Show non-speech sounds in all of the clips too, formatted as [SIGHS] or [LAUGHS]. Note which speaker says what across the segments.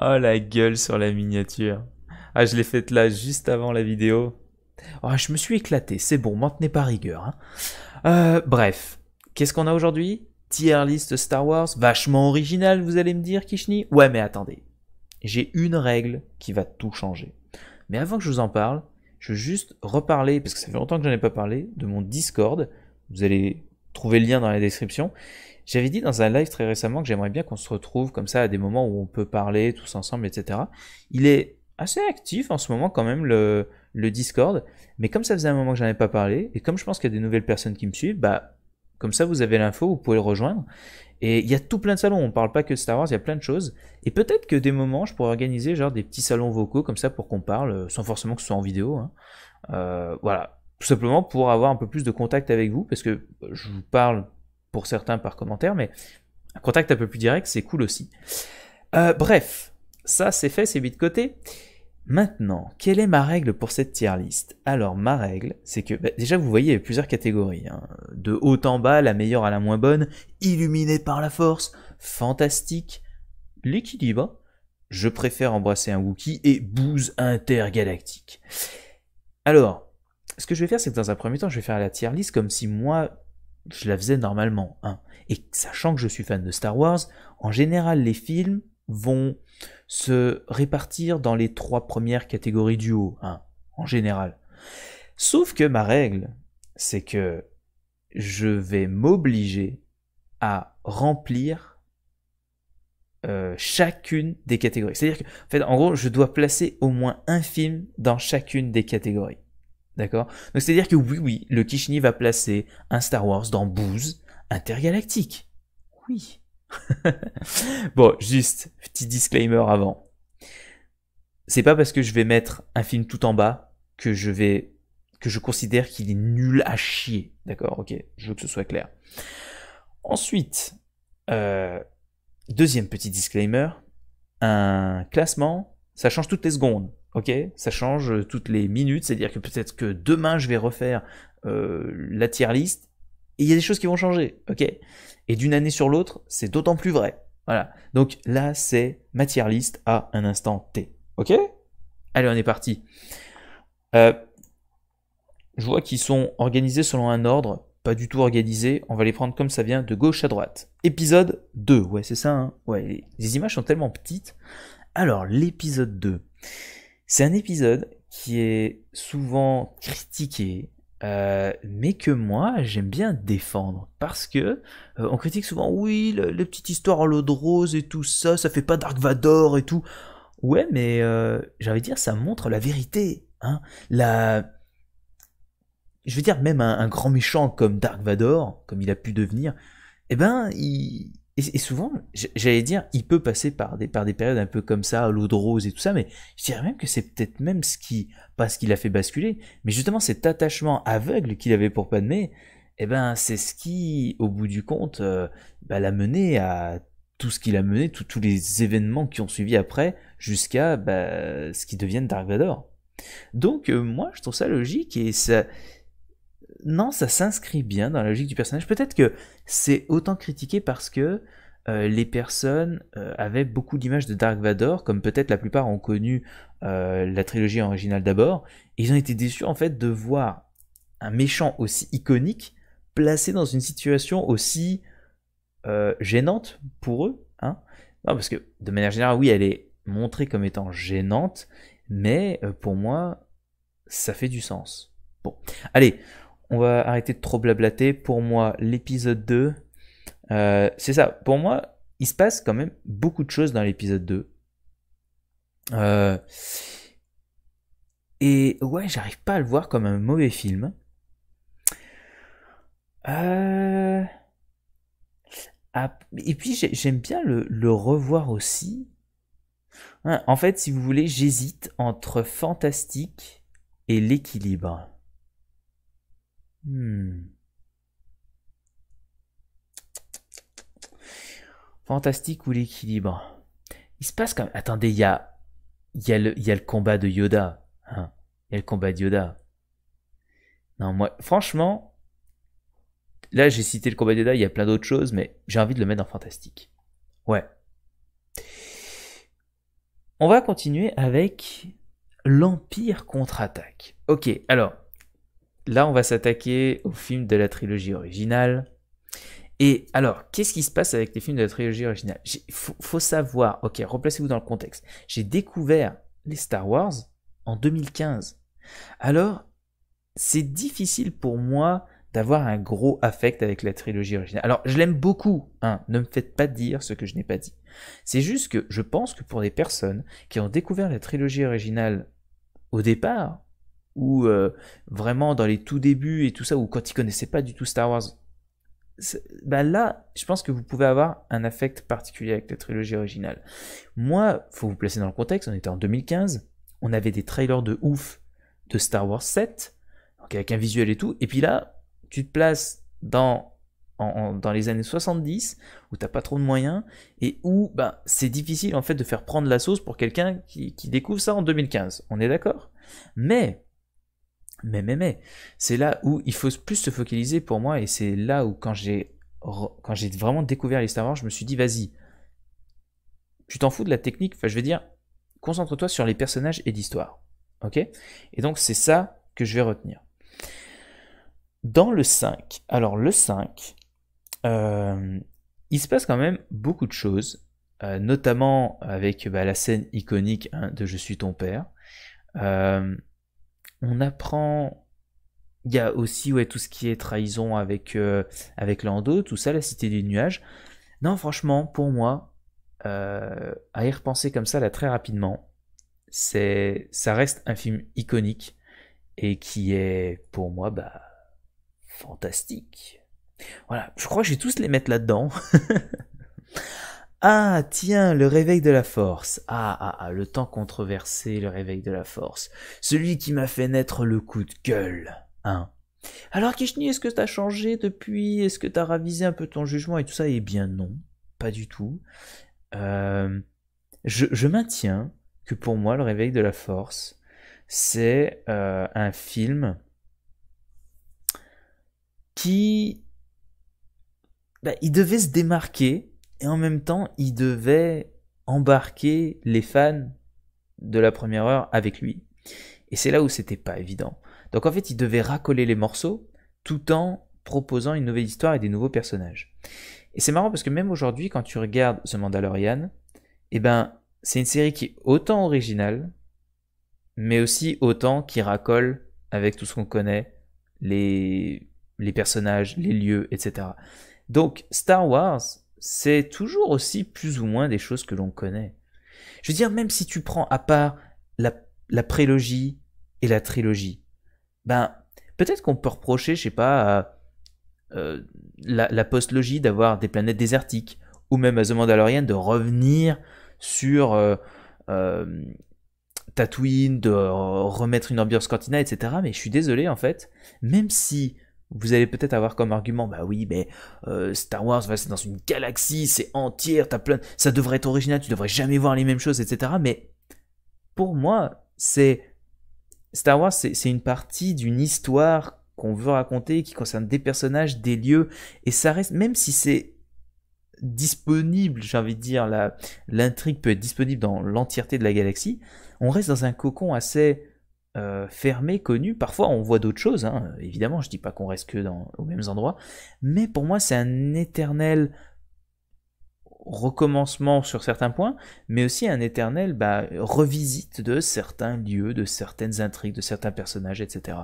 Speaker 1: Oh la gueule sur la miniature. Ah, je l'ai faite là juste avant la vidéo. Oh, je me suis éclaté, c'est bon, maintenez pas rigueur. Hein. Euh, bref, qu'est-ce qu'on a aujourd'hui Tier list Star Wars, vachement original, vous allez me dire, Kishni Ouais, mais attendez, j'ai une règle qui va tout changer. Mais avant que je vous en parle, je veux juste reparler, parce que ça fait longtemps que je n'en ai pas parlé, de mon Discord. Vous allez trouver le lien dans la description. J'avais dit dans un live très récemment que j'aimerais bien qu'on se retrouve comme ça à des moments où on peut parler tous ensemble, etc. Il est assez actif en ce moment quand même le, le Discord, mais comme ça faisait un moment que j'en avais pas parlé, et comme je pense qu'il y a des nouvelles personnes qui me suivent, bah comme ça vous avez l'info, vous pouvez le rejoindre. Et il y a tout plein de salons, on ne parle pas que de Star Wars, il y a plein de choses. Et peut-être que des moments, je pourrais organiser genre des petits salons vocaux comme ça pour qu'on parle, euh, sans forcément que ce soit en vidéo. Hein. Euh, voilà, tout simplement pour avoir un peu plus de contact avec vous, parce que euh, je vous parle pour certains par commentaire, mais un contact un peu plus direct, c'est cool aussi. Euh, bref, ça c'est fait, c'est mis de côté. Maintenant, quelle est ma règle pour cette tier list Alors ma règle, c'est que bah, déjà vous voyez, il y a plusieurs catégories. Hein. De haut en bas, la meilleure à la moins bonne, illuminée par la force, fantastique, l'équilibre, je préfère embrasser un Wookie et bouse intergalactique. Alors, ce que je vais faire, c'est que dans un premier temps, je vais faire la tier list comme si moi, je la faisais normalement. Hein. Et sachant que je suis fan de Star Wars, en général, les films vont se répartir dans les trois premières catégories du haut, hein, en général. Sauf que ma règle, c'est que je vais m'obliger à remplir euh, chacune des catégories. C'est-à-dire que, en, fait, en gros, je dois placer au moins un film dans chacune des catégories. D'accord Donc c'est-à-dire que oui, oui, le Kishni va placer un Star Wars dans booze intergalactique. Oui. [LAUGHS] bon, juste, petit disclaimer avant. C'est pas parce que je vais mettre un film tout en bas que je vais que je considère qu'il est nul à chier. D'accord, ok, je veux que ce soit clair. Ensuite, euh, deuxième petit disclaimer, un classement, ça change toutes les secondes. Ok, ça change euh, toutes les minutes, c'est-à-dire que peut-être que demain je vais refaire euh, la tier list et il y a des choses qui vont changer, ok Et d'une année sur l'autre, c'est d'autant plus vrai. Voilà. Donc là, c'est ma tier list à un instant T, ok Allez, on est parti. Euh, je vois qu'ils sont organisés selon un ordre, pas du tout organisé. On va les prendre comme ça vient, de gauche à droite. Épisode 2, ouais, c'est ça. Hein. ouais, les images sont tellement petites. Alors, l'épisode 2. C'est un épisode qui est souvent critiqué, euh, mais que moi j'aime bien défendre parce que euh, on critique souvent oui les petites histoires en l'eau de rose et tout ça, ça fait pas Dark Vador et tout. Ouais, mais euh, dire ça montre la vérité, hein. La, je veux dire même un, un, grand méchant comme Dark Vador, comme il a pu devenir, eh ben il, et, souvent, j'allais dire, il peut passer par des, des périodes un peu comme ça, l'eau de rose et tout ça, mais je dirais même que c'est peut-être même ce qui, pas ce qui l'a fait basculer, mais justement cet attachement aveugle qu'il avait pour Padmé, eh ben, c'est ce qui, au bout du compte, euh, bah, l'a mené à tout ce qu'il a mené, tous les événements qui ont suivi après, jusqu'à bah, ce qui devienne Dark Vador. Donc, euh, moi, je trouve ça logique et ça, non, ça s'inscrit bien dans la logique du personnage. Peut-être que c'est autant critiqué parce que euh, les personnes euh, avaient beaucoup d'images de Dark Vador, comme peut-être la plupart ont connu euh, la trilogie originale d'abord, et ils ont été déçus en fait de voir un méchant aussi iconique placé dans une situation aussi gênante pour eux. Hein. parce que de manière générale, oui, elle est montrée comme étant gênante, mais pour moi, ça fait du sens. Bon, allez, on va arrêter de trop blablater. Pour moi, l'épisode 2, euh, c'est ça. Pour moi, il se passe quand même beaucoup de choses dans l'épisode 2. Euh, et ouais, j'arrive pas à le voir comme un mauvais film. Euh, et puis j'aime bien le, revoir aussi. Hein, en fait, si vous voulez, j'hésite entre fantastique et l'équilibre. Hmm. Fantastique ou l'équilibre Il se passe quand même... Attendez, il y a... Il y, a le, combat de Yoda. Hein il y a le combat de Yoda. Non, moi, franchement, là j'ai cité le combat de Yoda, il y a plein d'autres choses, mais j'ai envie de le mettre en fantastique. Ouais. On va continuer avec l'Empire contre-attaque. Ok, alors, là, on va s'attaquer aux films de la trilogie originale. Et alors, qu'est-ce qui se passe avec les films de la trilogie originale Il faut, savoir, ok, replacez-vous dans le contexte. J'ai découvert les Star Wars en 2015. Alors, c'est difficile pour moi d'avoir un gros affect avec la trilogie originale. Alors, je l'aime beaucoup, hein, ne me faites pas dire ce que je n'ai pas dit. C'est juste que je pense que pour les personnes qui ont découvert la trilogie originale au départ, ou euh, vraiment dans les tout débuts et tout ça, ou quand ils connaissaient pas du tout Star Wars, ben là, je pense que vous pouvez avoir un affect particulier avec la trilogie originale. Moi, faut vous placer dans le contexte, on était en 2015, on avait des trailers de ouf de Star Wars 7, avec un visuel et tout, et puis là, tu te places dans, en, dans les années 70, où t'as pas trop de moyens, et où ben, c'est difficile en fait de faire prendre la sauce pour quelqu'un qui, qui découvre ça en 2015, on est d'accord Mais mais mais mais c'est là où il faut plus se focaliser pour moi et c'est là où quand j'ai vraiment découvert les Star je me suis dit vas-y tu t'en fous de la technique enfin je veux dire concentre-toi sur les personnages et l'histoire ok et donc c'est ça que je vais retenir dans le 5 alors le 5 euh, il se passe quand même beaucoup de choses euh, notamment avec bah, la scène iconique hein, de je suis ton père euh, on apprend. Il y a aussi ouais, tout ce qui est trahison avec, euh, avec Lando, tout ça, la cité des nuages. Non, franchement, pour moi, euh, à y repenser comme ça, là, très rapidement, c'est ça reste un film iconique et qui est, pour moi, bah, fantastique. Voilà, je crois que je tous les mettre là-dedans. [LAUGHS] Ah tiens, le réveil de la force. Ah ah ah, le temps controversé, le réveil de la force. Celui qui m'a fait naître le coup de gueule. Hein. Alors Kishni, est-ce que t'as changé depuis Est-ce que t'as ravisé un peu ton jugement et tout ça Eh bien non, pas du tout. Euh, je, je, maintiens que pour moi, le réveil de la force, c'est euh, un film qui... Bah, il devait se démarquer et en même temps, il devait embarquer les fans de la première heure avec lui. Et c'est là où c'était pas évident. Donc en fait, il devait racoler les morceaux tout en proposant une nouvelle histoire et des nouveaux personnages. Et c'est marrant parce que même aujourd'hui, quand tu regardes The Mandalorian, eh ben, c'est une série qui est autant originale, mais aussi autant qui racole avec tout ce qu'on connaît, les, les personnages, les lieux, etc. Donc Star Wars, c'est toujours aussi plus ou moins des choses que l'on connaît. Je veux dire, même si tu prends à part la, prélogie et la trilogie, ben, peut-être qu'on peut reprocher, je sais pas, euh, la, postlogie d'avoir des planètes désertiques, ou même à The Mandalorian de revenir sur euh, euh, Tatooine, de remettre une ambiance cantina, etc. Mais je suis désolé, en fait, même si vous allez peut-être avoir comme argument, bah oui, mais euh, Star Wars, c'est dans une galaxie, c'est entière, as plein, ça devrait être original, tu devrais jamais voir les mêmes choses, etc. Mais pour moi, c'est Star Wars, c'est une partie d'une histoire qu'on veut raconter qui concerne des personnages, des lieux, et ça reste, même si c'est disponible, j'ai envie de dire, l'intrigue peut être disponible dans l'entièreté de la galaxie, on reste dans un cocon assez euh, fermé, connu. Parfois, on voit d'autres choses, hein. évidemment, je ne dis pas qu'on reste que dans, aux mêmes endroits, mais pour moi, c'est un éternel recommencement sur certains points, mais aussi un éternel bah, revisite de certains lieux, de certaines intrigues, de certains personnages, etc.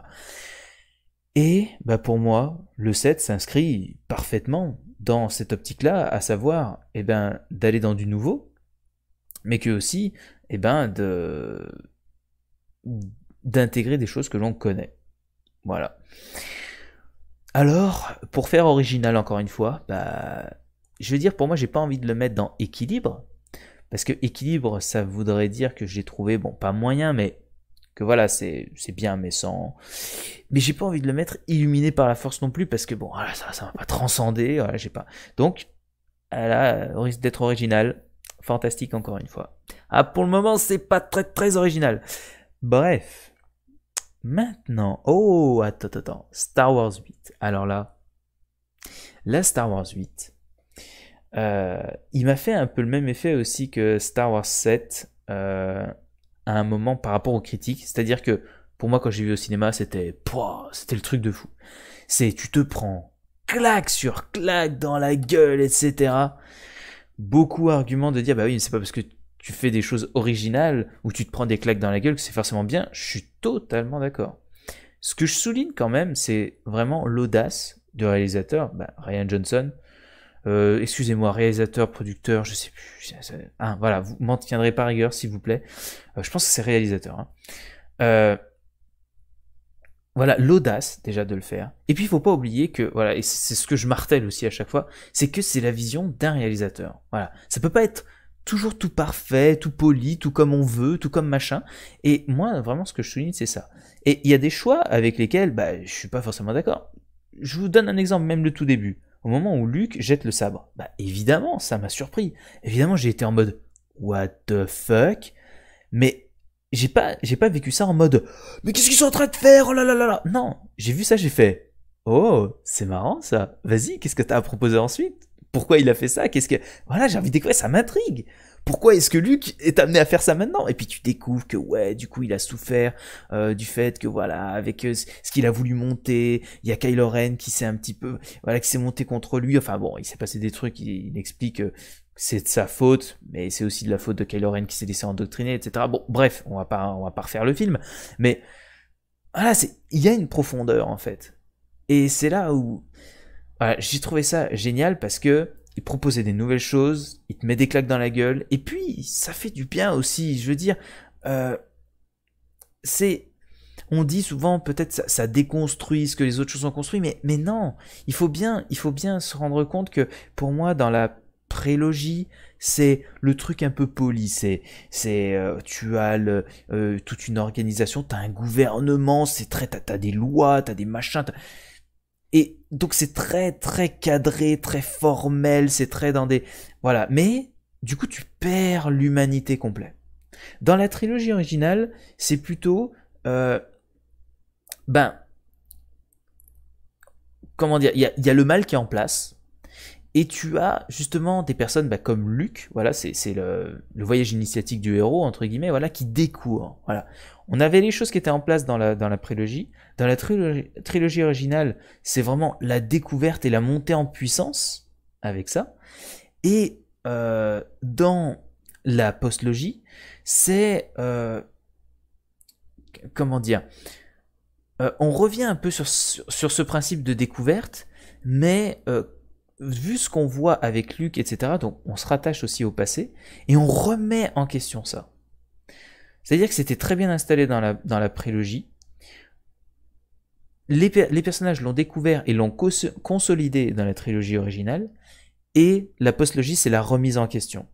Speaker 1: Et bah, pour moi, le 7 s'inscrit parfaitement dans cette optique-là, à savoir eh ben, d'aller dans du nouveau, mais que aussi eh ben, de d'intégrer des choses que l'on connaît. Voilà. Alors, pour faire original encore une fois, bah, je veux dire, pour moi, j'ai pas envie de le mettre dans équilibre, parce que équilibre, ça voudrait dire que j'ai trouvé, bon, pas moyen, mais que voilà, c'est bien, mais sans. Mais j'ai pas envie de le mettre illuminé par la force non plus, parce que bon, ah ça, ça va pas transcender, ah j'ai pas. Donc, elle ah risque d'être original, fantastique encore une fois. Ah, pour le moment, c'est pas très très original. Bref. Maintenant, oh, attends, attends, Star Wars 8. Alors là, la Star Wars 8, euh, il m'a fait un peu le même effet aussi que Star Wars 7 euh, à un moment par rapport aux critiques. C'est-à-dire que pour moi, quand j'ai vu au cinéma, c'était c'était le truc de fou. C'est tu te prends claque sur claque dans la gueule, etc. Beaucoup d'arguments de dire bah oui, mais c'est pas parce que tu fais des choses originales ou tu te prends des claques dans la gueule, que c'est forcément bien, je suis totalement d'accord. Ce que je souligne quand même, c'est vraiment l'audace de réalisateur, bah, Ryan Johnson. Euh, excusez-moi, réalisateur, producteur, je sais plus. Ah, voilà, vous m'en tiendrez par rigueur, s'il vous plaît. Euh, je pense que c'est réalisateur. Hein. Euh, voilà, l'audace déjà de le faire. Et puis il faut pas oublier que, voilà, et c'est ce que je martèle aussi à chaque fois, c'est que c'est la vision d'un réalisateur. Voilà, ça peut pas être toujours tout parfait, tout poli, tout comme on veut, tout comme machin. Et moi, vraiment, ce que je souligne, c'est ça. Et il y a des choix avec lesquels bah, je suis pas forcément d'accord. Je vous donne un exemple, même le tout début. Au moment où Luc jette le sabre, bah évidemment, ça m'a surpris. Évidemment, j'ai été en mode What the fuck Mais j'ai pas, j'ai pas vécu ça en mode Mais qu'est-ce qu'ils sont en train de faire Oh là là là là Non, j'ai vu ça, j'ai fait Oh, c'est marrant ça. Vas-y, qu'est-ce que t'as à proposer ensuite pourquoi il a fait ça Qu'est-ce que voilà, j'ai envie de découvrir, ça m'intrigue. Pourquoi est-ce que Luc est amené à faire ça maintenant Et puis tu découvres que ouais, du coup, il a souffert euh, du fait que voilà, avec euh, ce qu'il a voulu monter, il y a Kylo Ren qui s'est un petit peu voilà qui s'est monté contre lui. Enfin bon, il s'est passé des trucs, il, explique euh, que c'est de sa faute, mais c'est aussi de la faute de Kylo Ren qui s'est laissé endoctriner, etc. Bon, bref, on va pas, on va pas refaire le film, mais voilà, c'est, il y a une profondeur en fait, et c'est là où j'ai trouvé ça génial parce que il proposait des nouvelles choses, il te met des claques dans la gueule, et puis ça fait du bien aussi. Je veux dire, euh, c'est on dit souvent peut-être ça, déconstruit ce que les autres choses ont construit, mais, mais non, il faut bien, il faut bien se rendre compte que pour moi dans la prélogie, c'est le truc un peu poli, c'est c'est euh, tu as le, euh, toute une organisation, tu as un gouvernement, c'est très t'as des lois, tu as des machins, et donc c'est très très cadré, très formel, c'est très dans des... Voilà, mais du coup tu perds l'humanité complète. Dans la trilogie originale, c'est plutôt... Euh, ben... Comment dire Il y, y a le mal qui est en place, et tu as justement des personnes bah, comme Luc, voilà, c'est le, voyage initiatique du héros, entre guillemets, voilà, qui découvre. Voilà. On avait les choses qui étaient en place dans la, dans prélogie. Dans la trilogie, originale, c'est vraiment la découverte et la montée en puissance avec ça. Et euh, dans la postlogie, c'est... Euh, comment dire euh, On revient un peu sur ce principe de découverte, mais vu ce qu'on voit avec Luc, etc., donc on se rattache aussi au passé, et on remet en question ça. C'est-à-dire que c'était très bien installé dans la, dans la prélogie. Les, personnages l'ont découvert et l'ont consolidé dans la trilogie originale, et la postlogie, c'est la remise en question.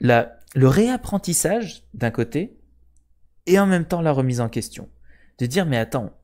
Speaker 1: La, le réapprentissage d'un côté, et en même temps la remise en question. De dire, mais attends,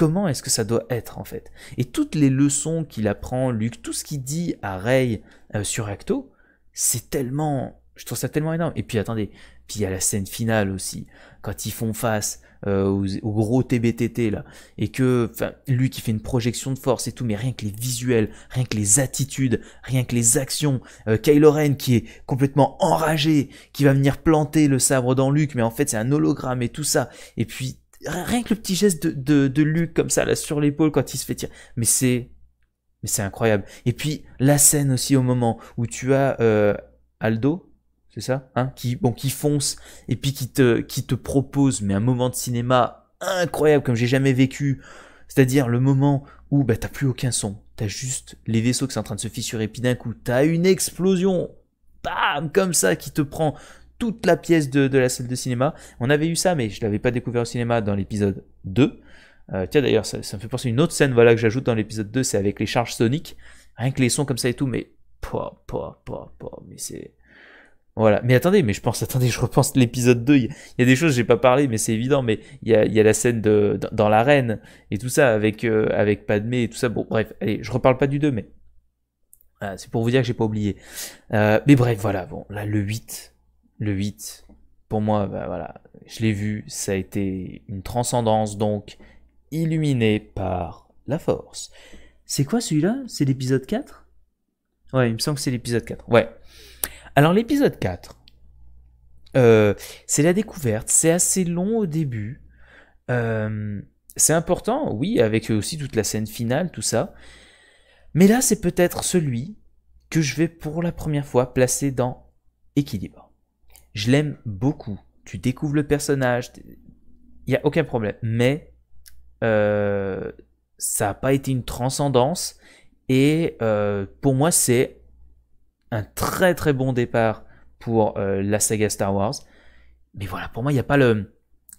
Speaker 1: comment est-ce que ça doit être en fait. Et toutes les leçons qu'il apprend, Luc, tout ce qu'il dit à rey euh, sur Acto, c'est tellement... Je trouve ça tellement énorme. Et puis attendez, puis il y a la scène finale aussi, quand ils font face euh, au, gros TBTT là, et que lui qui fait une projection de force et tout, mais rien que les visuels, rien que les attitudes, rien que les actions, euh, Kylo Ren qui est complètement enragé, qui va venir planter le sabre dans luc mais en fait c'est un hologramme et tout ça, et puis Rien que le petit geste de, de, de Luke comme ça, là, sur l'épaule quand il se fait tirer. Mais c'est. Mais c'est incroyable. Et puis, la scène aussi au moment où tu as euh, Aldo, c'est ça hein, qui, bon, qui fonce et puis qui te, qui te propose, mais un moment de cinéma incroyable comme j'ai jamais vécu. C'est-à-dire le moment où bah, t'as plus aucun son. T'as juste les vaisseaux qui sont en train de se fissurer. Et puis d'un coup, t'as une explosion. Bam Comme ça, qui te prend toute la pièce de, la salle de cinéma. On avait eu ça, mais je l'avais pas découvert au cinéma dans l'épisode 2. Euh, tiens d'ailleurs, ça, me fait penser à une autre scène voilà, que j'ajoute dans l'épisode 2, c'est avec les charges soniques. Rien que les sons comme ça et tout, mais... mais c'est... Voilà. Mais attendez, mais je pense, attendez, je repense l'épisode 2. Il y, a des choses, j'ai pas parlé, mais c'est évident. Mais il y a, y a, la scène de, dans, l'arène et tout ça avec, euh, avec Padmé et tout ça. Bon, bref, allez, je reparle pas du 2, mais. Ah, c'est pour vous dire que j'ai pas oublié. Euh, mais bref, voilà, bon, là, le 8 le 8, pour moi, bah, voilà, je l'ai vu, ça a été une transcendance, donc illuminée par la force. C'est quoi celui-là C'est l'épisode 4 Ouais, il me semble que c'est l'épisode 4. Ouais. Alors l'épisode 4, euh, c'est la découverte, c'est assez long au début. Euh, c'est important, oui, avec aussi toute la scène finale, tout ça. Mais là, c'est peut-être celui que je vais pour la première fois placer dans équilibre. Je l'aime beaucoup. Tu découvres le personnage, il n'y a aucun problème. Mais euh, ça n'a pas été une transcendance. Et euh, pour moi, c'est un très très bon départ pour euh, la saga Star Wars. Mais voilà, pour moi, il n'y a pas le.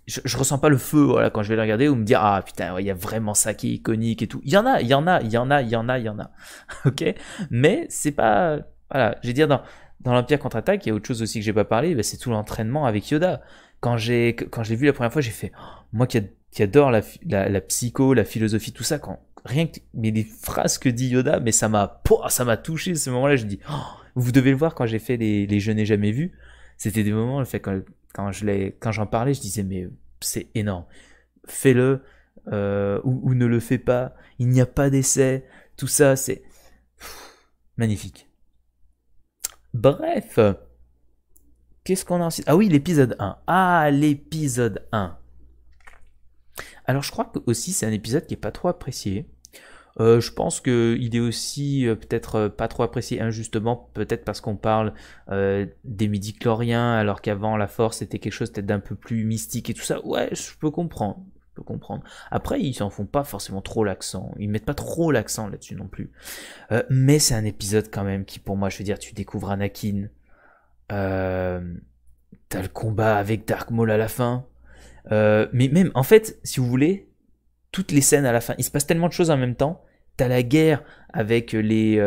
Speaker 1: Je, je, ressens pas le feu voilà, quand je vais le regarder ou me dire Ah putain, il y a vraiment ça qui est iconique et tout. Il y en a, il y en a, il y en a, il y en a, il y en a. [LAUGHS] ok Mais c'est pas. Voilà, j'ai dire, dans, dans l'Empire contre-attaque, il y a autre chose aussi que j'ai pas parlé, bah, c'est tout l'entraînement avec Yoda. Quand j'ai quand j'ai vu la première fois, j'ai fait oh, moi qui, adore la, la, psycho, la philosophie, tout ça, quand rien que mais les phrases que dit Yoda, mais ça m'a ça m'a touché ce moment-là. Je dis oh, vous devez le voir quand j'ai fait les, les je n'ai jamais vu. C'était des moments, fait quand quand je l'ai quand j'en parlais, je disais mais c'est énorme, fais-le euh, ou, ou ne le fais pas. Il n'y a pas d'essai, tout ça c'est magnifique. Bref, qu'est-ce qu'on a ensuite Ah oui, l'épisode 1. Ah, l'épisode 1. Alors je crois que aussi c'est un épisode qui est pas trop apprécié. Euh, je pense qu'il est aussi euh, peut-être euh, pas trop apprécié injustement, peut-être parce qu'on parle des midi-chloriens alors qu'avant la force était quelque chose peut-être d'un peu plus mystique et tout ça. Ouais, je peux comprendre, peut comprendre. Après, ils s'en font pas forcément trop l'accent. Ils mettent pas trop l'accent là-dessus non plus. Euh, mais c'est un épisode quand même qui, pour moi, je veux dire, tu découvres Anakin. Euh, tu as le combat avec Dark Maul à la fin. Euh, mais même, en fait, si vous voulez, toutes les scènes à la fin, il se passe tellement de choses en même temps. T'as la guerre avec les.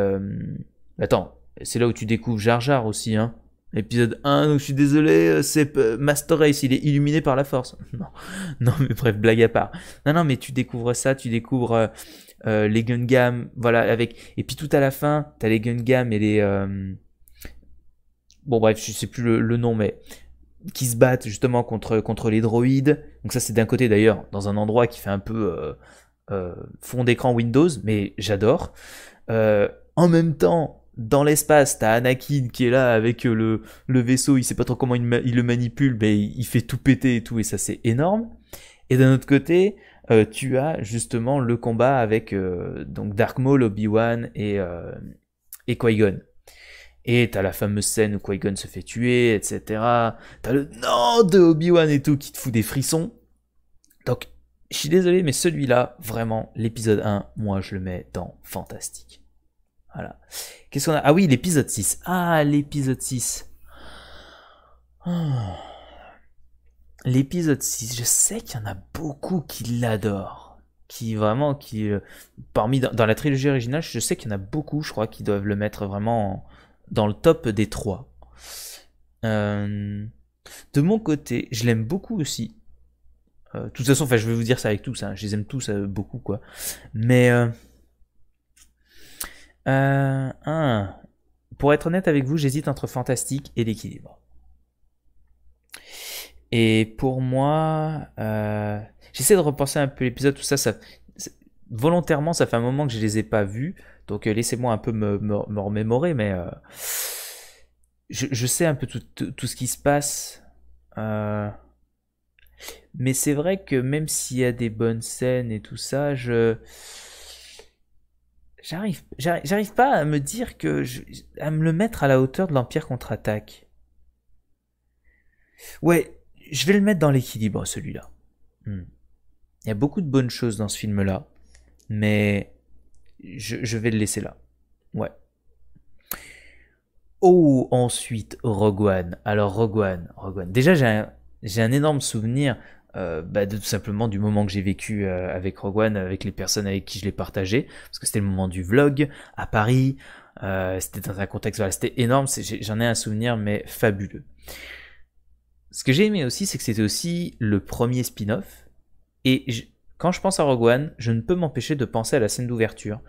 Speaker 1: Attends, c'est là où tu découvres Jar Jar aussi, hein. Épisode 1, donc je suis désolé, euh, c'est euh, Master Race, il est illuminé par la force. [LAUGHS] Non, mais bref, blague à part. Non, non, mais tu découvres ça, tu découvres euh, les gun les voilà, avec. Et puis tout à la fin, t'as les games et les. Bon, bref, je sais plus le, nom, mais. Qui se battent justement contre, contre les droïdes. Donc, ça, c'est d'un côté d'ailleurs, dans un endroit qui fait un peu fond d'écran Windows, mais j'adore. en même temps, dans l'espace, t'as Anakin qui est là avec euh, le, vaisseau, il sait pas trop comment il, le manipule, mais il, fait tout péter et tout, et ça c'est énorme. Et d'un autre côté, euh, tu as justement le combat avec euh, donc Dark Maul, Obi-Wan et, euh, et Qui-Gon. Et t'as la fameuse scène où Qui-Gon se fait tuer, etc. T'as le nom de Obi-Wan et tout qui te fout des frissons. Donc, je suis désolé, mais celui-là, vraiment, l'épisode 1, moi je le mets dans fantastique. Voilà. Qu'est-ce qu'on a Ah oui, l'épisode 6. Ah, l'épisode 6. [SIGHS] L'épisode 6, je sais qu'il y en a beaucoup qui l'adorent. Qui vraiment, qui. Euh, parmi. Dans, la trilogie originale, je sais qu'il y en a beaucoup, je crois, qui doivent le mettre vraiment dans le top des trois. Euh, de mon côté, je l'aime beaucoup aussi. Euh, de toute façon, je vais vous dire ça avec tous, hein. je les aime tous beaucoup, quoi. Mais. Euh, Pour être honnête avec vous, j'hésite entre fantastique et l'équilibre. Et pour moi, euh, j'essaie de repenser un peu l'épisode, tout ça, volontairement, ça fait un moment que je ne les ai pas vus, donc euh, laissez-moi un peu me, remémorer, mais euh, je, sais un peu tout, tout ce qui se passe. mais c'est vrai que même s'il y a des bonnes scènes et tout ça, je j'arrive, j'arrive pas à me dire que je, à me le mettre à la hauteur de l'Empire contre-attaque. Ouais, je vais le mettre dans l'équilibre celui-là. Hmm. Il y a beaucoup de bonnes choses dans ce film-là, mais je, vais le laisser là. Ouais. Oh, ensuite Rogue One. Alors Rogue One, Déjà, j'ai j'ai un énorme souvenir euh, bah, tout simplement du moment que j'ai vécu euh, avec Rogue One, avec les personnes avec qui je l'ai partagé, parce que c'était le moment du vlog à Paris, euh, c'était dans un contexte, voilà, c'était énorme, j'en ai un souvenir mais fabuleux. Ce que j'ai aimé aussi, c'est que c'était aussi le premier spin-off, et quand je pense à Rogue One, je ne peux m'empêcher de penser à la scène d'ouverture,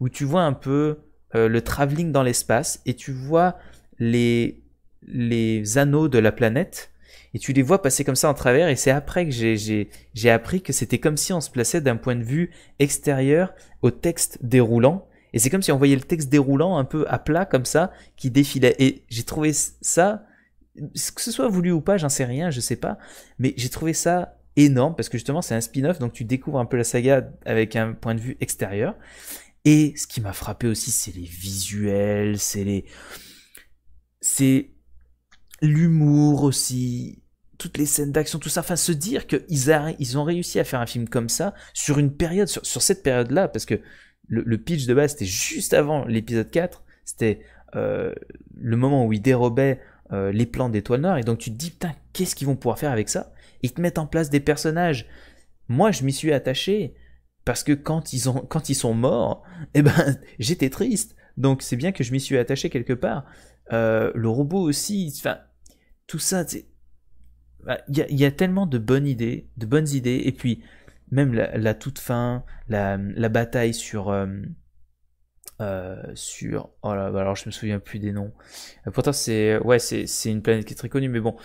Speaker 1: où tu vois un peu le travelling dans l'espace, et tu vois les, les anneaux de la planète, et tu les vois passer comme ça en travers, et c'est après que j'ai appris que c'était comme si on se plaçait d'un point de vue extérieur au texte déroulant, et c'est comme si on voyait le texte déroulant un peu à plat comme ça, qui défilait, et j'ai trouvé ça, que ce soit voulu ou pas, j'en sais rien, je sais pas, mais j'ai trouvé ça énorme, parce que justement c'est un spin-off, donc tu découvres un peu la saga avec un point de vue extérieur, et ce qui m'a frappé aussi, c'est les visuels, c'est les... C'est l'humour aussi toutes les scènes d'action, tout ça. Enfin, se dire qu'ils ils ont réussi à faire un film comme ça sur une période, sur, cette période-là, parce que le, pitch de base, c'était juste avant l'épisode 4, c'était euh, le moment où ils dérobaient euh, les plans d'étoiles noires, et donc tu te dis, putain, qu'est-ce qu'ils vont pouvoir faire avec ça Ils te mettent en place des personnages. Moi, je m'y suis attaché, parce que quand ils, ont, quand ils sont morts, eh ben, [LAUGHS] j'étais triste. Donc c'est bien que je m'y suis attaché quelque part. Euh, le robot aussi, enfin, tout ça, c'est bah, il y, a, tellement de bonnes idées, de bonnes idées, et puis même la, toute fin, la, bataille sur euh, euh, sur oh là, bah, alors je me souviens plus des noms. Euh, pourtant c'est ouais c'est une planète qui est très connue, mais bon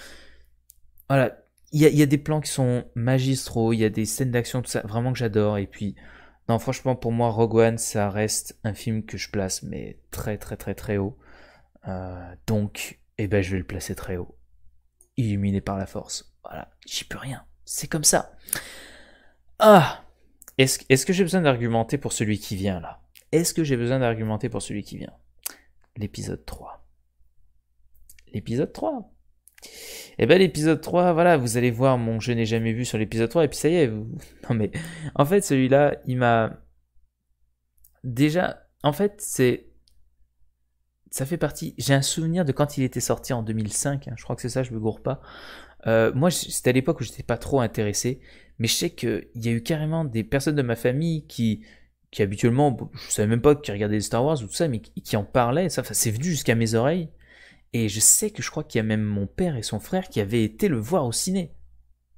Speaker 1: voilà il y a, des plans qui sont magistraux, il y a des scènes d'action tout ça vraiment que j'adore, et puis non franchement pour moi Rogue One ça reste un film que je place mais très très très très haut, donc eh ben je vais le placer très haut illuminé par la force. Voilà, j'y peux rien. C'est comme ça. Ah Est-ce que j'ai besoin d'argumenter pour celui qui vient là Est-ce que j'ai besoin d'argumenter pour celui qui vient L'épisode 3. L'épisode 3 et eh ben l'épisode 3, voilà, vous allez voir mon je n'ai jamais vu sur l'épisode 3, et puis ça y est, [LAUGHS] non mais en fait celui-là, il m'a déjà, en fait c'est ça fait partie. J'ai un souvenir de quand il était sorti en 2005. Hein, je crois que c'est ça, je me gourre pas. Euh, moi, c'était à l'époque où j'étais pas trop intéressé, mais je sais qu'il y a eu carrément des personnes de ma famille qui, qui habituellement, je savais même pas qu'ils regardaient les Star Wars ou tout ça, mais qui, en parlaient. Ça, ça c'est venu jusqu'à mes oreilles. Et je sais que je crois qu'il y a même mon père et son frère qui avaient été le voir au ciné.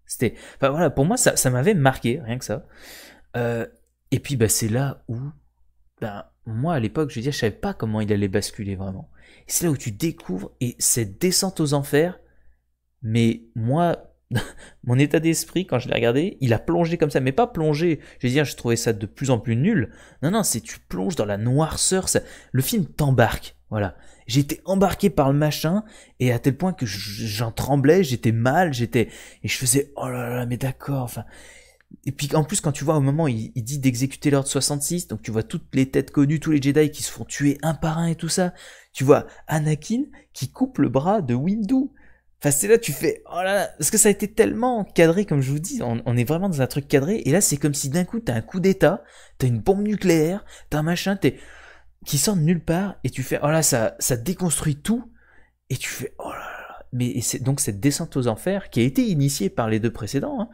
Speaker 1: C'était, enfin voilà, pour moi, ça, ça m'avait marqué, rien que ça. Euh, et puis, bah, c'est là où, ben, moi à l'époque, je veux dire, je savais pas comment il allait basculer vraiment. c'est là où tu découvres et cette descente aux enfers. Mais moi, [LAUGHS] mon état d'esprit quand je l'ai regardé, il a plongé comme ça, mais pas plongé. Je veux dire, je trouvais ça de plus en plus nul. Non, non, c'est tu plonges dans la noirceur. le film t'embarque. Voilà. J'étais embarqué par le machin et à tel point que j'en tremblais, j'étais mal, j'étais et je faisais oh là là, mais d'accord. Enfin, et puis en plus, quand tu vois au moment, il, dit d'exécuter l'ordre 66, donc tu vois toutes les têtes connues, tous les Jedi qui se font tuer un par un et tout ça. Tu vois Anakin qui coupe le bras de Windu. Enfin, c'est là, tu fais, oh là là, parce que ça a été tellement cadré, comme je vous dis, on, est vraiment dans un truc cadré, et là, c'est comme si d'un coup, t'as un coup d'état, t'as une bombe nucléaire, t'as un machin, qui sort de nulle part, et tu fais, oh là, ça, ça déconstruit tout, et tu fais, oh là là, mais c'est donc cette descente aux enfers qui a été initiée par les deux précédents, hein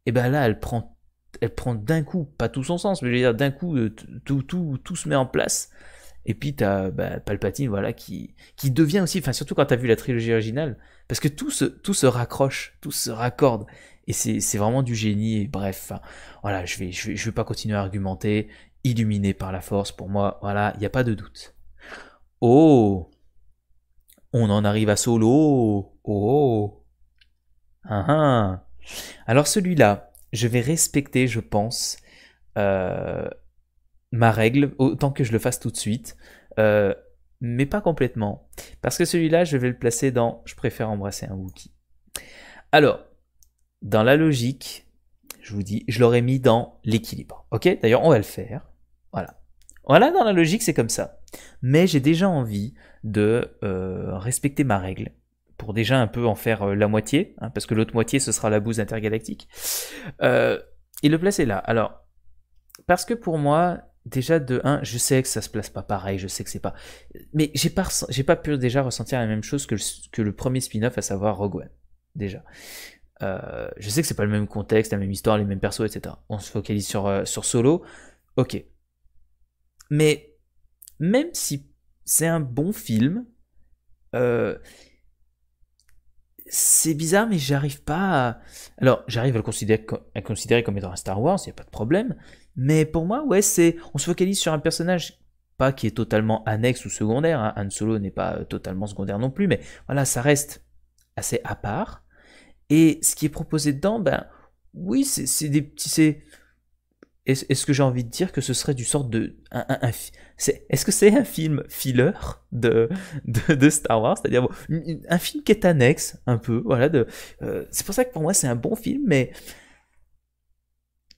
Speaker 1: et eh ben là, elle prend, elle prend d'un coup, pas tout son sens, mais je veux dire, d'un coup, euh, tout, tout, tout se met en place. Et puis t'as bah, Palpatine, voilà, qui, qui devient aussi, enfin surtout quand t'as vu la trilogie originale, parce que tout se, tout se raccroche, tout se raccorde, et c'est vraiment du génie. bref, voilà, je vais, je vais, pas continuer à argumenter. Illuminé par la Force, pour moi, voilà, il n'y a pas de doute. Oh, on en arrive à Solo. Oh, oh! ah, ah. Alors celui-là, je vais respecter, je pense, euh, ma règle, autant que je le fasse tout de suite, euh, mais pas complètement. Parce que celui-là, je vais le placer dans « Je préfère embrasser un Wookie ». Alors, dans la logique, je vous dis, je l'aurais mis dans l'équilibre. Ok D'ailleurs, on va le faire. Voilà. Voilà, dans la logique, c'est comme ça. Mais j'ai déjà envie de euh, respecter ma règle pour déjà un peu en faire euh, la moitié, hein, parce que l'autre moitié, ce sera la bouse intergalactique. Euh, et le placer là. Alors, parce que pour moi, déjà de 1, je sais que ça se place pas pareil, je sais que c'est pas. Mais j'ai pas, j'ai pas pu déjà ressentir la même chose que le, que le premier spin-off, à savoir Rogue One. Déjà. Euh, je sais que c'est pas le même contexte, la même histoire, les mêmes persos, etc. On se focalise sur, sur Solo. Ok. Mais même si c'est un bon film, euh, c'est bizarre, mais j'arrive pas à... Alors, j'arrive à le considérer, comme étant un Star Wars, il n'y a pas de problème. Mais pour moi, ouais, c'est... On se focalise sur un personnage pas qui est totalement annexe ou secondaire. Hein. Han Solo n'est pas euh, totalement secondaire non plus, mais voilà, ça reste assez à part. Et ce qui est proposé dedans, ben oui, c'est des petits est-ce que j'ai envie de dire que ce serait du sort de un, est-ce que c'est un film filler de de, Star Wars c'est-à-dire un film qui est annexe un peu voilà de euh, c'est pour ça que pour moi c'est un bon film mais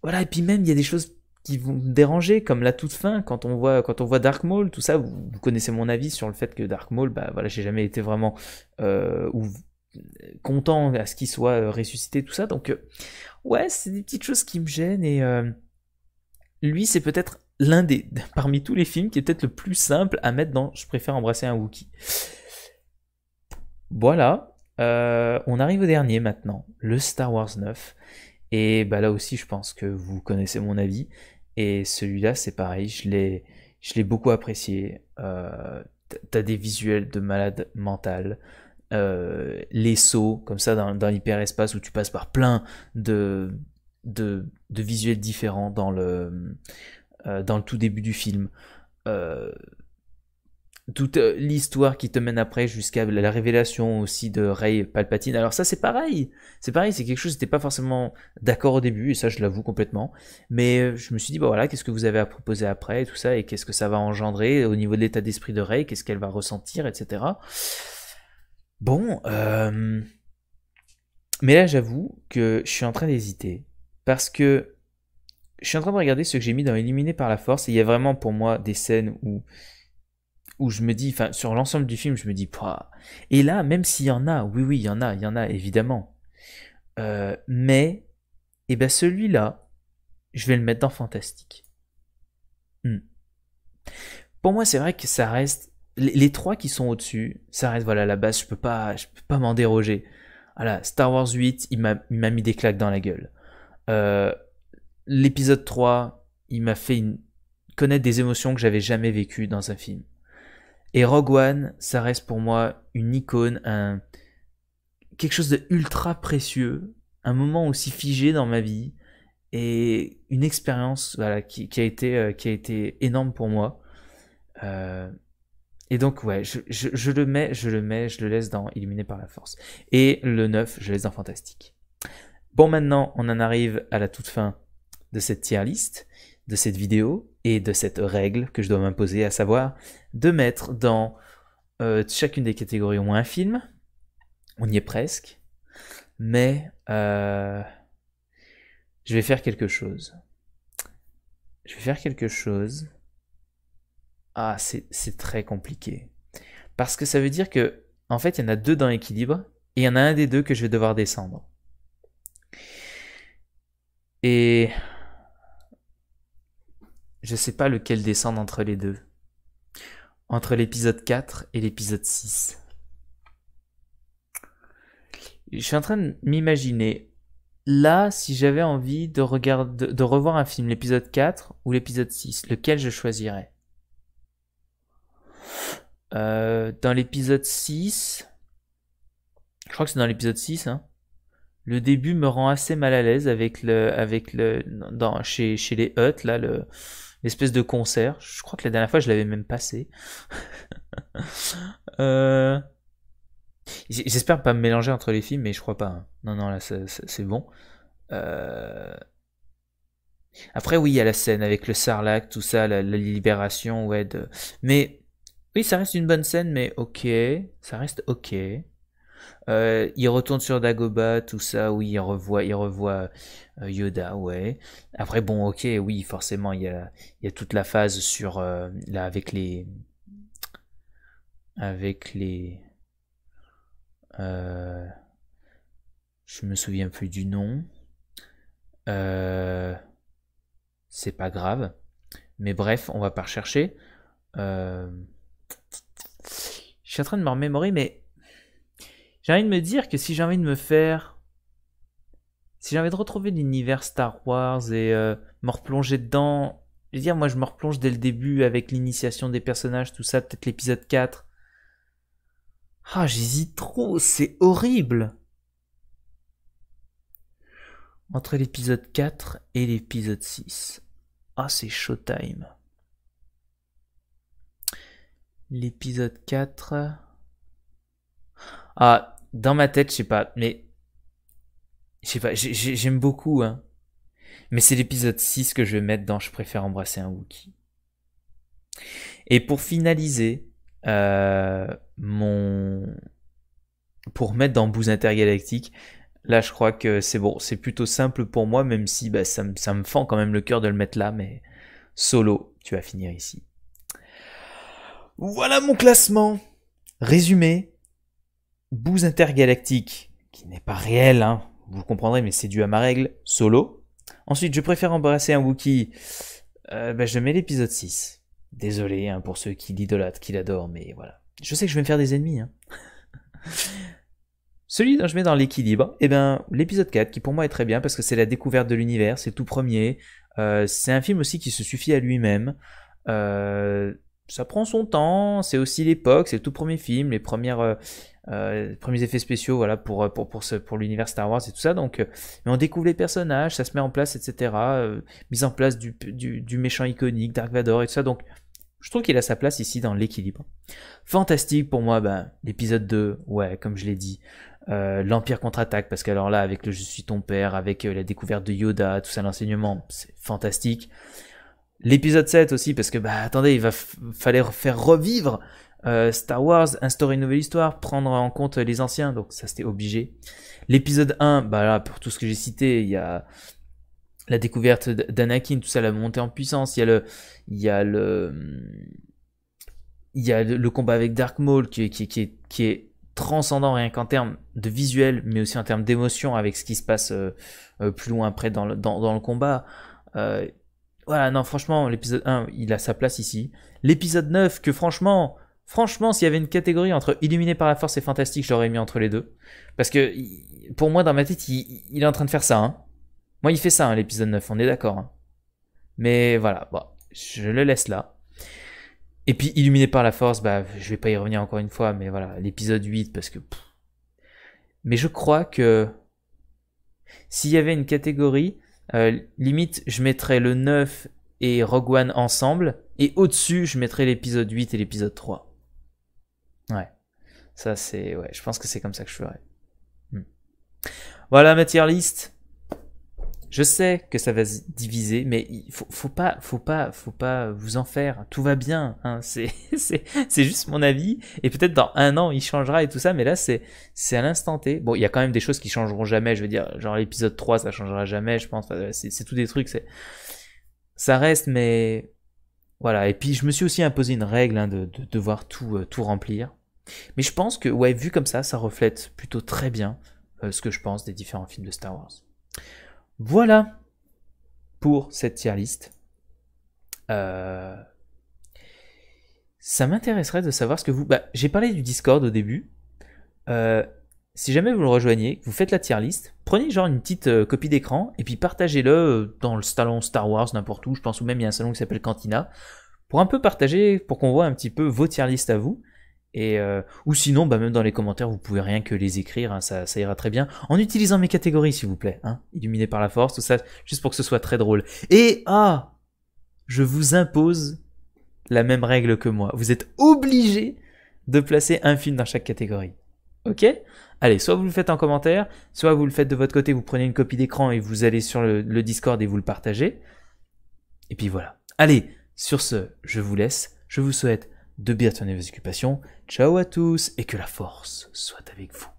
Speaker 1: voilà et puis même il y a des choses qui vont me déranger comme la toute fin quand on voit quand on voit Dark Maul tout ça vous, connaissez mon avis sur le fait que Dark Maul bah voilà j'ai jamais été vraiment euh, content à ce qu'il soit euh, ressuscité tout ça donc ouais c'est des petites choses qui me gênent et lui, c'est peut-être l'un des, [LAUGHS] parmi tous les films, qui est peut-être le plus simple à mettre dans Je préfère embrasser un Wookie. Voilà, euh, on arrive au dernier maintenant, le Star Wars 9. Et bah là aussi, je pense que vous connaissez mon avis. Et celui-là, c'est pareil, je l'ai, je l'ai beaucoup apprécié. Euh, t'as des visuels de malade mental. Euh, les sauts comme ça dans, dans l'hyperespace où tu passes par plein de, de, visuels différents dans le, euh, dans le tout début du film. Euh, toute euh, l'histoire qui te mène après jusqu'à la révélation aussi de Rey Palpatine. Alors ça c'est pareil, c'est pareil, c'est quelque chose n'était pas forcément d'accord au début et ça je l'avoue complètement. Mais je me suis dit bah voilà qu'est-ce que vous avez à proposer après et tout ça et qu'est-ce que ça va engendrer au niveau de l'état d'esprit de Rey, qu'est-ce qu'elle va ressentir, etc. Bon, mais là j'avoue que je suis en train d'hésiter parce que je suis en train de regarder ce que j'ai mis dans Éliminé par la force et il y a vraiment pour moi des scènes où où je me dis, enfin sur l'ensemble du film, je me dis, et là même s'il y en a, oui oui il y en a, il y en a évidemment, euh, mais et eh ben celui-là, je vais le mettre dans fantastique. Hmm. Pour moi c'est vrai que ça reste les, trois qui sont au-dessus, ça reste voilà la base, je peux pas, je peux pas m'en déroger. Voilà, Star Wars 8, il m'a mis des claques dans la gueule. Euh, l'épisode 3, il m'a fait connaître des émotions que j'avais jamais vécues dans un film. Et Rogue One, ça reste pour moi une icône, un... quelque chose de ultra précieux, un moment aussi figé dans ma vie et une expérience qui, a été, euh, qui a été énorme pour moi. Euh, et donc, ouais, je, le mets, je le mets, je le laisse dans Illuminé par la Force. Et le 9, je laisse dans Fantastique. Bon, maintenant, on en arrive à la toute fin de cette tier list, de cette vidéo et de cette règle que je dois m'imposer, à savoir de mettre dans euh, chacune des catégories au moins un film. On y est presque. Mais euh, je vais faire quelque chose. Je vais faire quelque chose. Ah, c'est très compliqué. Parce que ça veut dire que, en fait, il y en a deux dans l'équilibre et il y en a un des deux que je vais devoir descendre. Et je sais pas lequel descendre entre les deux. Entre l'épisode 4 et l'épisode 6. Je suis en train de m'imaginer. Là, si j'avais envie de, regarder, de revoir un film, l'épisode 4 ou l'épisode 6, lequel je choisirais euh, Dans l'épisode 6, je crois que c'est dans l'épisode 6, hein, le début me rend assez mal à l'aise avec le, avec le, chez, chez les Hutt là, l'espèce de concert. Je crois que la dernière fois, je l'avais même passé. [LAUGHS] Euh, j'espère pas me mélanger entre les films, mais je crois pas. Hein. Non, non, là, c'est bon. Euh, après, oui, il y a la scène avec le sarlac, tout ça, la, libération, ouais. Mais oui, ça reste une bonne scène, mais ok, ça reste ok. Euh, il retourne sur Dagoba, tout ça, oui, il revoit, il revoit euh, Yoda, ouais. Après, bon, ok, oui, forcément, il y a, il toute la phase sur, euh, là, avec les... Avec les... je me souviens plus du nom. C'est pas grave. Mais bref, on va pas rechercher. Je suis en train de me remémorer, mais j'ai envie de me dire que si j'ai envie de me faire. Si j'ai envie de retrouver l'univers Star Wars et euh, me replonger dedans. Je veux dire, moi je me replonge dès le début avec l'initiation des personnages, tout ça, peut-être l'épisode 4. Ah, j'hésite trop, c'est horrible! Entre l'épisode 4 et l'épisode 6. Ah, c'est Showtime. L'épisode 4. Ah, dans ma tête, je sais pas, mais. Je sais pas, j'aime beaucoup, hein. Mais c'est l'épisode 6 que je vais mettre dans Je préfère embrasser un Wookie. Et pour finaliser, euh, mon. Pour mettre dans Bouze intergalactique, là je crois que c'est bon, c'est plutôt simple pour moi, même si bah, ça, me, ça me fend quand même le cœur de le mettre là, mais solo, tu vas finir ici. Voilà mon classement. Résumé, Bouze intergalactique, qui n'est pas réel, hein, vous comprendrez, mais c'est dû à ma règle, solo. Ensuite, je préfère embrasser un Wookie euh, bah, je mets l'épisode 6. Désolé hein, pour ceux qui l'idolâtrent, qui l'adorent, mais voilà. Je sais que je vais me faire des ennemis. Hein. [LAUGHS] Celui dont je mets dans l'équilibre, eh ben, l'épisode 4, qui pour moi est très bien parce que c'est la découverte de l'univers, c'est tout premier. Euh, c'est un film aussi qui se suffit à lui-même. Euh, ça prend son temps, c'est aussi l'époque, c'est le tout premier film, les premières, euh, euh, premiers effets spéciaux, voilà, euh, pour, pour, ce, pour l'univers Star Wars et tout ça. Donc, euh, on découvre les personnages, ça se met en place, etc. mise en place du, du, méchant iconique, Dark Vador et tout ça. Donc, je trouve qu'il a sa place ici dans l'équilibre. Fantastique pour moi, ben, l'épisode 2, ouais, comme je l'ai dit. l'Empire contre-attaque, parce qu'alors là, avec le Je suis ton père, avec la découverte de Yoda, tout ça, l'enseignement, c'est fantastique. L'épisode 7 aussi, parce que, bah, attendez, il va fallait faire revivre euh, Star Wars, instaurer une nouvelle histoire, prendre en compte les anciens, donc ça c'était obligé. L'épisode 1, bah pour tout ce que j'ai cité, il y a la découverte d'Anakin, tout ça, la montée en puissance, il y a le. Il y le. Hmm, il y le combat avec Dark Maul qui, est, transcendant rien qu'en termes de visuel, mais aussi en termes d'émotion avec ce qui se passe euh, euh, plus loin après dans le, dans, le combat. voilà, non, franchement, l'épisode 1, il a sa place ici. L'épisode 9, que franchement, Franchement, s'il y avait une catégorie entre Illuminé par la Force et Fantastique, j'aurais mis entre les deux. Parce que pour moi, dans ma tête, il, est en train de faire ça. Hein. Moi, il fait ça, hein, l'épisode 9, on est d'accord. Hein. Mais voilà, je le laisse là. Et puis, Illuminé par la Force, bah, je vais pas y revenir encore une fois, mais voilà, l'épisode 8, parce que. Mais je crois que. S'il y avait une catégorie, euh, limite, je mettrais le 9 et Rogue One ensemble, et au-dessus, je mettrais l'épisode 8 et l'épisode 3. Ouais. Ça, c'est. Ouais, je pense que c'est comme ça que je ferais. Hmm. Voilà ma tier Je sais que ça va se diviser, mais il faut, faut pas, faut pas, faut pas vous en faire. Tout va bien. Hein. [LAUGHS] C'est, juste mon avis. Et peut-être dans un an, il changera et tout ça. Mais là, c'est, c'est à l'instant T. Bon, il y a quand même des choses qui changeront jamais. Je veux dire, genre l'épisode 3, ça changera jamais, je pense. c'est, tout des trucs. C'est, ça reste, mais voilà, et puis je me suis aussi imposé une règle hein, de, devoir tout, euh, tout remplir. Mais je pense que, ouais, vu comme ça, ça reflète plutôt très bien euh, ce que je pense des différents films de Star Wars. Voilà pour cette tier list. Euh, ça m'intéresserait de savoir ce que vous. Bah, j'ai parlé du Discord au début. Euh, si jamais vous le rejoignez, vous faites la tier list, prenez genre une petite euh, copie d'écran et puis partagez-le euh, dans le salon Star Wars, n'importe où, je pense, ou même il y a un salon qui s'appelle Cantina, pour un peu partager, pour qu'on voit un petit peu vos tier list à vous. Et euh, ou sinon, bah même dans les commentaires, vous pouvez rien que les écrire, hein, ça, ça, ira très bien. En utilisant mes catégories, s'il vous plaît, hein, illuminé par la force, tout ça, juste pour que ce soit très drôle. Et ah, je vous impose la même règle que moi. Vous êtes obligé de placer un film dans chaque catégorie. Ok Allez, soit vous le faites en commentaire, soit vous le faites de votre côté, vous prenez une copie d'écran et vous allez sur le, Discord et vous le partagez. Et puis voilà. Allez, sur ce, je vous laisse. Je vous souhaite de bien tenir vos occupations. Ciao à tous et que la force soit avec vous.